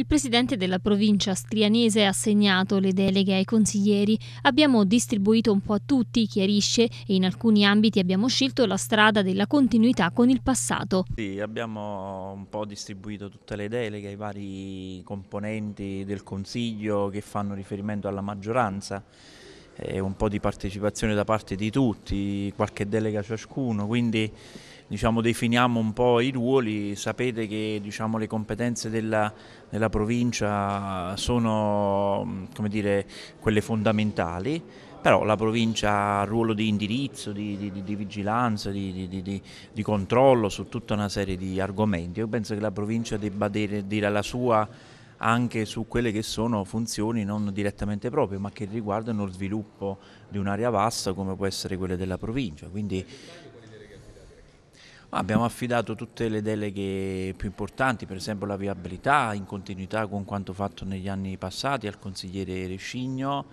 Il presidente della provincia strianese ha assegnato le deleghe ai consiglieri. Abbiamo distribuito un po' a tutti, chiarisce, e in alcuni ambiti abbiamo scelto la strada della continuità con il passato. Sì, abbiamo un po' distribuito tutte le deleghe ai vari componenti del consiglio che fanno riferimento alla maggioranza eh, un po' di partecipazione da parte di tutti, qualche delega ciascuno, quindi diciamo, definiamo un po' i ruoli, sapete che diciamo, le competenze della, della provincia sono dire, quelle fondamentali però la provincia ha ruolo di indirizzo, di, di, di vigilanza, di, di, controllo su tutta una serie di argomenti. Io penso che la provincia debba dire, dire, la sua anche su quelle che sono funzioni non direttamente proprie, ma che riguardano lo sviluppo di un'area vasta come può essere quella della provincia. Quindi Abbiamo affidato tutte le deleghe più importanti, per esempio la viabilità, in continuità con quanto fatto negli anni passati al consigliere Rescigno,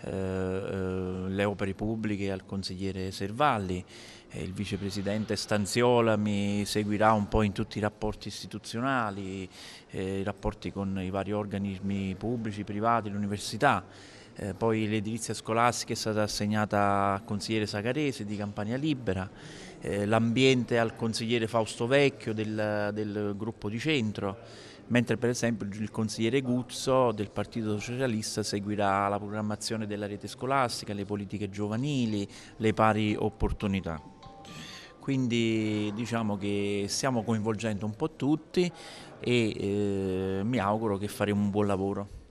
eh, eh, le opere pubbliche al consigliere Servalli, eh, il vicepresidente Stanziola mi seguirà un po' in tutti i rapporti istituzionali, eh, i rapporti con i vari organismi pubblici, privati, l'università. Eh, poi l'edilizia scolastica è stata assegnata al consigliere Sacarese di Campania Libera, eh, l'ambiente al consigliere Fausto Vecchio del, del gruppo di centro, mentre per esempio il consigliere Guzzo del Partito Socialista seguirà la programmazione della rete scolastica, le politiche giovanili, le pari opportunità. Quindi diciamo che stiamo coinvolgendo un po' tutti e eh, mi auguro che faremo un buon lavoro.